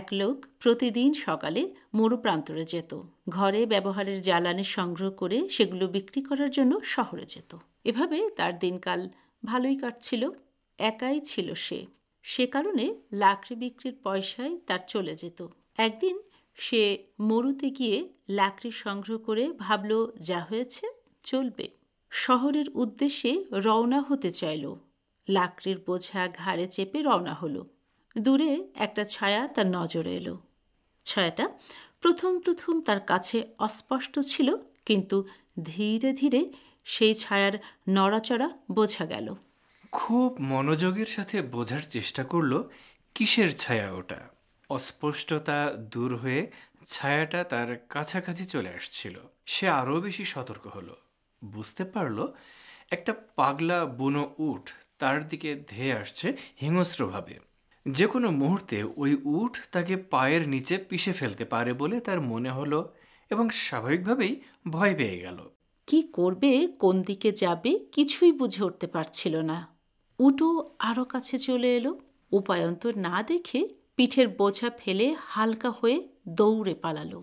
এক লোক প্রতিদিন সকালে মরু প্রান্তরে যেত ঘরে ব্যবহারের জ্বালানি সংগ্রহ করে সেগুলো বিক্রি করার জন্য শহরে যেত এভাবে তার দিনকাল ভালোই কাটছিল একাই ছিল সে সে কারণে লাকড়ি বিক্রির পয়সায় তার চলে যেত একদিন সে মরুতে গিয়ে লাকড়ি সংগ্রহ করে ভাবল যা হয়েছে চলবে শহরের উদ্দেশ্যে রওনা হতে চাইল লাকড়ির বোঝা ঘাড়ে চেপে রওনা হলো দূরে একটা ছায়া তার নজরে এলো ছায়াটা প্রথম প্রথম তার কাছে অস্পষ্ট ছিল কিন্তু ধীরে ধীরে সেই ছায়ার নড়াচড়া বোঝা গেল খুব মনোযোগের সাথে বোঝার চেষ্টা করল কিসের ছায়া ওটা অস্পষ্টতা দূর হয়ে ছায়াটা তার কাছাকাছি চলে আসছিল সে আরও বেশি সতর্ক হলো বুঝতে পারল একটা পাগলা বুনো উঠ তার দিকে ধেয়ে আসছে হিংস্রভাবে যে কোনো মুহূর্তে ওই উট তাকে পায়ের নিচে পিষে ফেলতে পারে বলে তার মনে হলো এবং স্বাভাবিকভাবেই ভয় পেয়ে গেল কি করবে কোন দিকে যাবে কিছুই বুঝে উঠতে পারছিল না উটো আরও কাছে চলে এলো উপায়ন্তর না দেখে পিঠের বোঝা ফেলে হালকা হয়ে দৌড়ে পালালো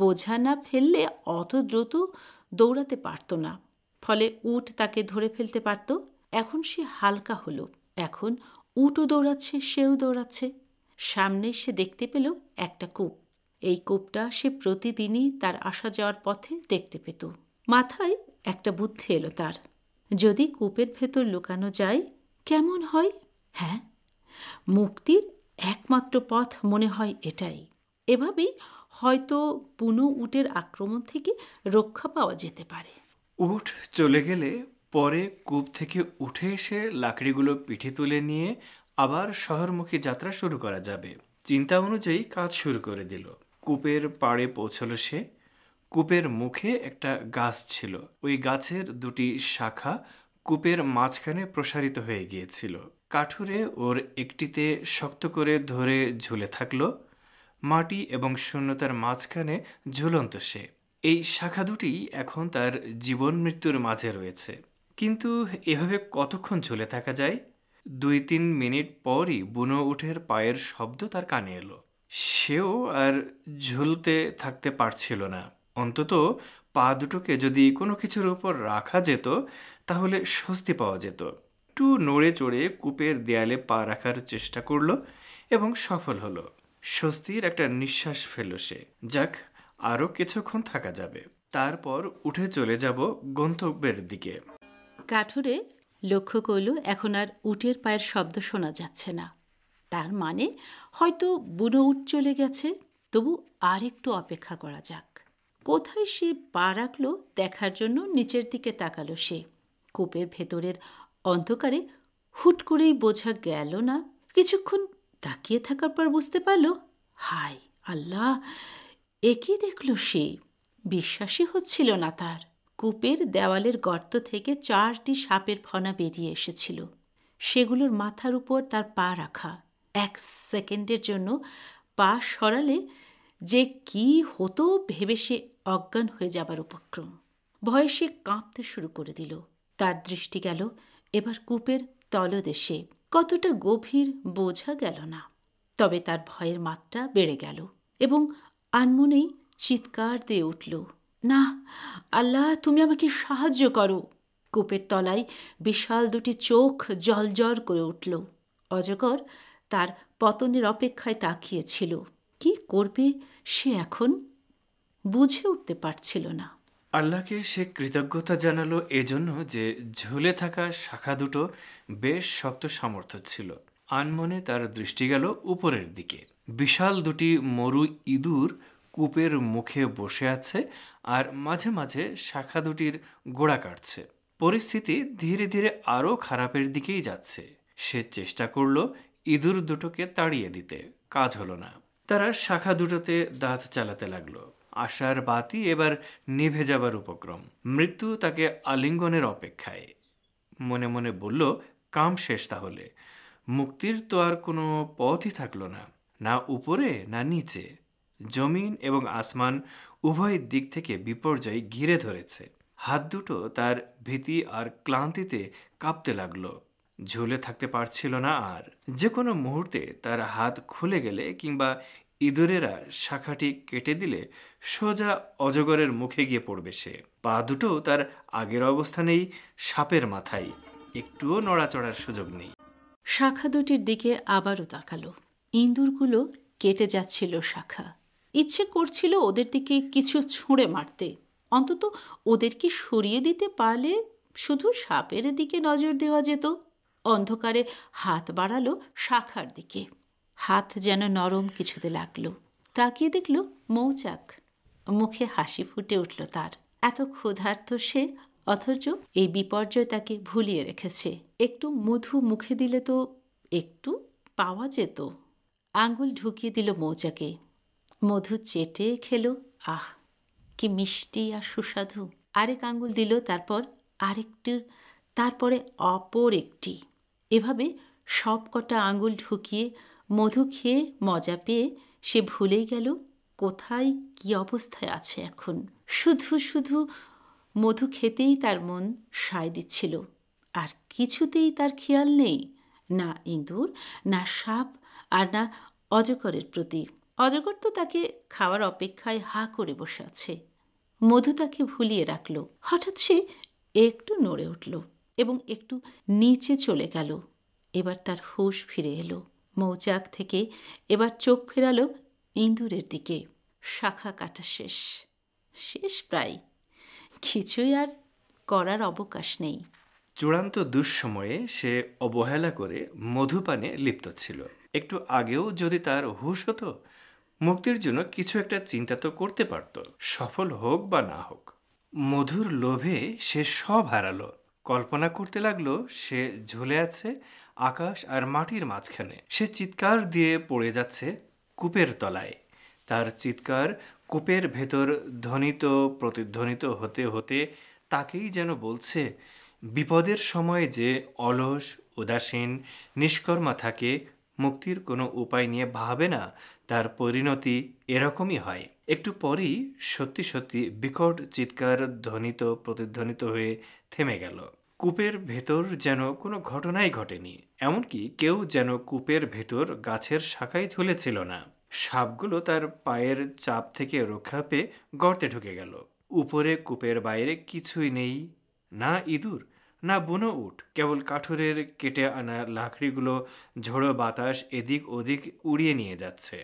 বোঝা না ফেললে অত দ্রুত দৌড়াতে পারত না ফলে উট তাকে ধরে ফেলতে পারত এখন সে হালকা হলো এখন উটও দৌড়াচ্ছে সেও দৌড়াচ্ছে সামনে সে দেখতে পেল একটা কূপ এই কূপটা সে প্রতিদিনই তার আসা যাওয়ার পথে দেখতে পেত মাথায় একটা বুদ্ধি এলো তার যদি কূপের ভেতর লুকানো যায় কেমন হয় হ্যাঁ মুক্তির একমাত্র পথ মনে হয় এটাই এভাবেই হয়তো পুনো উটের আক্রমণ থেকে রক্ষা পাওয়া যেতে পারে উট চলে গেলে পরে কূপ থেকে উঠে এসে লাকড়িগুলো পিঠে তুলে নিয়ে আবার শহরমুখী যাত্রা শুরু করা যাবে চিন্তা অনুযায়ী কাজ শুরু করে দিল কূপের পাড়ে পৌঁছলো সে কূপের মুখে একটা গাছ ছিল ওই গাছের দুটি শাখা কূপের মাঝখানে প্রসারিত হয়ে গিয়েছিল কাঠুরে ওর একটিতে শক্ত করে ধরে ঝুলে থাকলো মাটি এবং শূন্যতার মাঝখানে ঝুলন্ত সে এই শাখা দুটি এখন তার জীবন মৃত্যুর মাঝে রয়েছে কিন্তু এভাবে কতক্ষণ ঝুলে থাকা যায় দুই তিন মিনিট পরই বুনো উঠের পায়ের শব্দ তার কানে এলো সেও আর ঝুলতে থাকতে পারছিল না অন্তত পা দুটোকে যদি কোনো কিছুর উপর রাখা যেত তাহলে স্বস্তি পাওয়া যেত একটু নড়ে চড়ে কূপের দেয়ালে পা রাখার চেষ্টা করল এবং সফল হলো স্বস্তির একটা নিঃশ্বাস ফেলল সে যাক আরও কিছুক্ষণ থাকা যাবে তারপর উঠে চলে যাব গন্তব্যের দিকে কাঠুরে লক্ষ্য করল এখন আর উটের পায়ের শব্দ শোনা যাচ্ছে না তার মানে হয়তো বুনো উট চলে গেছে তবু আর একটু অপেক্ষা করা যাক কোথায় সে পা রাখল দেখার জন্য নিচের দিকে তাকালো সে কূপের ভেতরের অন্ধকারে হুট করেই বোঝা গেল না কিছুক্ষণ তাকিয়ে থাকার পর বুঝতে পারল হাই আল্লাহ একই দেখল সে বিশ্বাসই হচ্ছিল না তার কূপের দেওয়ালের গর্ত থেকে চারটি সাপের ফনা বেরিয়ে এসেছিল সেগুলোর মাথার উপর তার পা রাখা এক সেকেন্ডের জন্য পা সরালে যে কি হতো ভেবে সে অজ্ঞান হয়ে যাবার উপক্রম ভয়ে সে কাঁপতে শুরু করে দিল তার দৃষ্টি গেল এবার কূপের তলদেশে কতটা গভীর বোঝা গেল না তবে তার ভয়ের মাত্রা বেড়ে গেল এবং আনমনেই চিৎকার দিয়ে উঠল না আল্লাহ তুমি আমাকে সাহায্য করো কূপের তলায় বিশাল দুটি চোখ জলজর করে উঠল অজগর তার পতনের অপেক্ষায় তাকিয়েছিল কি করবে সে এখন বুঝে উঠতে পারছিল না আল্লাহকে সে কৃতজ্ঞতা জানালো এজন্য যে ঝুলে থাকা শাখা দুটো বেশ শক্ত সামর্থ্য ছিল আনমনে তার দৃষ্টি গেল উপরের দিকে বিশাল দুটি মরু ইঁদুর কূপের মুখে বসে আছে আর মাঝে মাঝে শাখা দুটির গোড়া কাটছে পরিস্থিতি ধীরে ধীরে আরও খারাপের দিকেই যাচ্ছে সে চেষ্টা করল ইঁদুর দুটোকে তাড়িয়ে দিতে কাজ হলো না তারা শাখা দুটোতে দাঁত চালাতে লাগল আশার বাতি এবার নিভে যাবার উপক্রম মৃত্যু তাকে আলিঙ্গনের অপেক্ষায় মনে মনে বলল কাম শেষ তাহলে মুক্তির তো আর কোনো পথই থাকলো না না উপরে না নিচে জমিন এবং আসমান উভয় দিক থেকে বিপর্যয় ঘিরে ধরেছে হাত দুটো তার ভীতি আর ক্লান্তিতে কাঁপতে লাগলো ঝুলে থাকতে পারছিল না আর যে কোনো মুহূর্তে তার হাত খুলে গেলে কিংবা ইঁদুরেরা শাখাটি কেটে দিলে সোজা অজগরের মুখে গিয়ে পড়বে সে পা দুটো তার আগের অবস্থানেই সাপের মাথায় একটুও নড়াচড়ার সুযোগ নেই শাখা দুটির দিকে আবারও তাকালো ইঁদুরগুলো কেটে যাচ্ছিল শাখা ইচ্ছে করছিল ওদের দিকে কিছু ছুঁড়ে মারতে অন্তত ওদেরকে সরিয়ে দিতে পারলে শুধু সাপের দিকে নজর দেওয়া যেত অন্ধকারে হাত বাড়ালো শাখার দিকে হাত যেন নরম কিছুতে লাগলো তাকিয়ে দেখল মৌচাক মুখে হাসি ফুটে উঠল তার এত ক্ষুধার্ত সে অথচ এই বিপর্যয় তাকে ভুলিয়ে রেখেছে একটু মধু মুখে দিলে তো একটু পাওয়া যেত আঙ্গুল ঢুকিয়ে দিল মৌচাকে মধু চেটে খেলো আহ কি মিষ্টি আর সুস্বাদু আরেক আঙ্গুল দিল তারপর আরেকটির তারপরে অপর একটি এভাবে সব কটা আঙুল ঢুকিয়ে মধু খেয়ে মজা পেয়ে সে ভুলেই গেল কোথায় কি অবস্থায় আছে এখন শুধু শুধু মধু খেতেই তার মন সায় দিচ্ছিল আর কিছুতেই তার খেয়াল নেই না ইঁদুর না সাপ আর না অজকরের প্রতি অজগর তো তাকে খাওয়ার অপেক্ষায় হা করে বসে আছে মধু তাকে ভুলিয়ে রাখল হঠাৎ সে একটু নড়ে উঠল এবং একটু নিচে চলে গেল এবার তার হুঁশ ফিরে এলো মৌচাক থেকে এবার চোখ ফেরালো ইন্দুরের দিকে শাখা কাটা শেষ শেষ প্রায় কিছুই আর করার অবকাশ নেই চূড়ান্ত দুঃসময়ে সে অবহেলা করে মধুপানে লিপ্ত ছিল একটু আগেও যদি তার হুশ হতো মুক্তির জন্য কিছু একটা চিন্তা তো করতে পারত সফল হোক বা না হোক মধুর লোভে সে সব হারালো কল্পনা করতে লাগলো সে ঝুলে আছে আকাশ আর মাটির মাঝখানে সে চিৎকার দিয়ে পড়ে যাচ্ছে কূপের তলায় তার চিৎকার কূপের ভেতর ধ্বনিত প্রতিধ্বনিত হতে হতে তাকেই যেন বলছে বিপদের সময় যে অলস উদাসীন নিষ্কর্মা থাকে মুক্তির কোনো উপায় নিয়ে ভাবে না তার পরিণতি এরকমই হয় একটু পরই সত্যি সত্যি বিকট চিৎকার ধ্বনিত প্রতিধ্বনিত হয়ে থেমে গেল কূপের ভেতর যেন কোনো ঘটনাই ঘটেনি এমনকি কেউ যেন কূপের ভেতর গাছের শাখায় ঝুলেছিল না সাপগুলো তার পায়ের চাপ থেকে রক্ষা পেয়ে গর্তে ঢুকে গেল উপরে কূপের বাইরে কিছুই নেই না ইঁদুর না বুনো উঠ কেবল কাঠুরের কেটে আনা লাকড়িগুলো ঝোড়ো বাতাস এদিক ওদিক উড়িয়ে নিয়ে যাচ্ছে